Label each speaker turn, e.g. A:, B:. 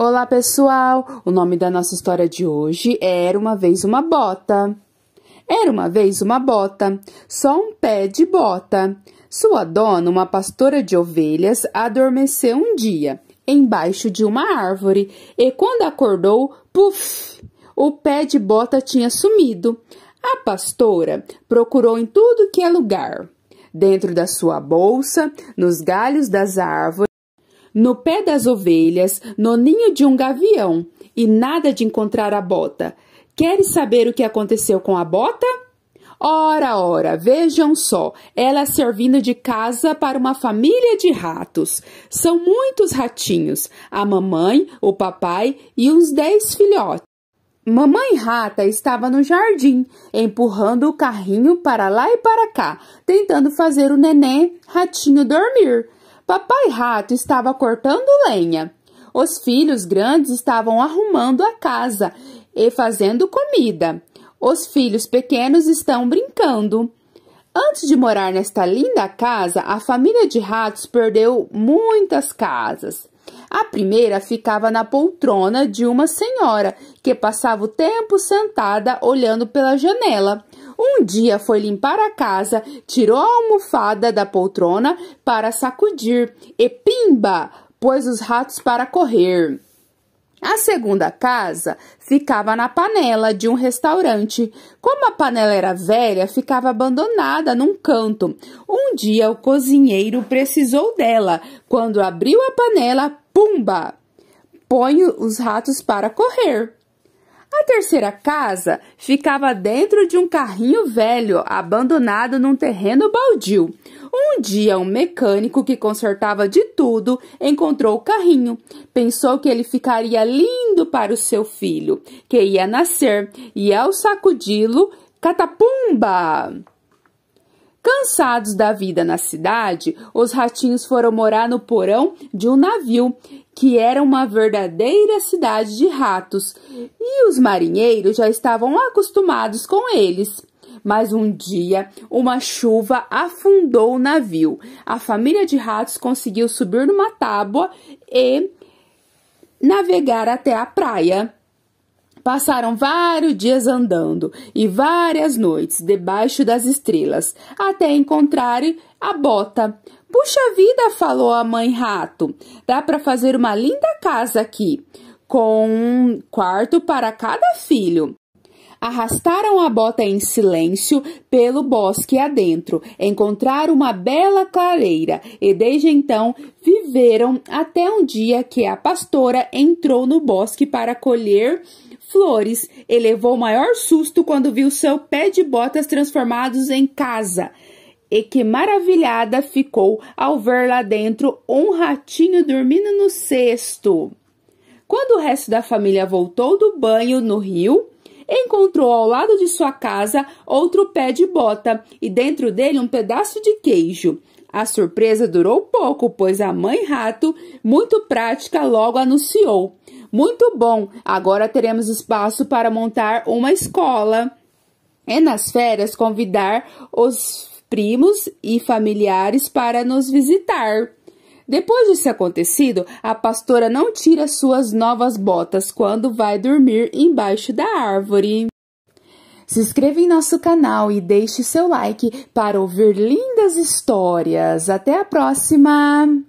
A: Olá pessoal! O nome da nossa história de hoje é Era uma vez uma bota. Era uma vez uma bota, só um pé de bota. Sua dona, uma pastora de ovelhas, adormeceu um dia embaixo de uma árvore e quando acordou, puf! O pé de bota tinha sumido. A pastora procurou em tudo que é lugar, dentro da sua bolsa, nos galhos das árvores no pé das ovelhas, no ninho de um gavião, e nada de encontrar a bota. Queres saber o que aconteceu com a bota? Ora, ora, vejam só, ela servindo de casa para uma família de ratos. São muitos ratinhos, a mamãe, o papai e uns dez filhotes. Mamãe Rata estava no jardim, empurrando o carrinho para lá e para cá, tentando fazer o neném ratinho dormir. Papai Rato estava cortando lenha. Os filhos grandes estavam arrumando a casa e fazendo comida. Os filhos pequenos estão brincando. Antes de morar nesta linda casa, a família de ratos perdeu muitas casas. A primeira ficava na poltrona de uma senhora que passava o tempo sentada olhando pela janela. Um dia foi limpar a casa, tirou a almofada da poltrona para sacudir e pimba! pôs os ratos para correr. A segunda casa ficava na panela de um restaurante. Como a panela era velha, ficava abandonada num canto. Um dia o cozinheiro precisou dela. Quando abriu a panela, pumba! Põe os ratos para correr. A terceira casa ficava dentro de um carrinho velho, abandonado num terreno baldio. Um dia, um mecânico que consertava de tudo encontrou o carrinho. Pensou que ele ficaria lindo para o seu filho, que ia nascer, e ao sacudi-lo, catapumba! Cansados da vida na cidade, os ratinhos foram morar no porão de um navio, que era uma verdadeira cidade de ratos, e os marinheiros já estavam acostumados com eles. Mas um dia, uma chuva afundou o navio. A família de ratos conseguiu subir numa tábua e navegar até a praia. Passaram vários dias andando e várias noites debaixo das estrelas, até encontrarem a bota. Puxa vida, falou a mãe rato. Dá para fazer uma linda casa aqui, com um quarto para cada filho arrastaram a bota em silêncio pelo bosque adentro, encontraram uma bela clareira e desde então viveram até um dia que a pastora entrou no bosque para colher Flores elevou o maior susto quando viu seu pé de botas transformados em casa. E que maravilhada ficou ao ver lá dentro um ratinho dormindo no cesto. Quando o resto da família voltou do banho no rio, encontrou ao lado de sua casa outro pé de bota e dentro dele um pedaço de queijo. A surpresa durou pouco, pois a mãe rato, muito prática, logo anunciou: muito bom! Agora teremos espaço para montar uma escola. É nas férias convidar os primos e familiares para nos visitar. Depois disso acontecido, a pastora não tira suas novas botas quando vai dormir embaixo da árvore. Se inscreva em nosso canal e deixe seu like para ouvir lindas histórias. Até a próxima!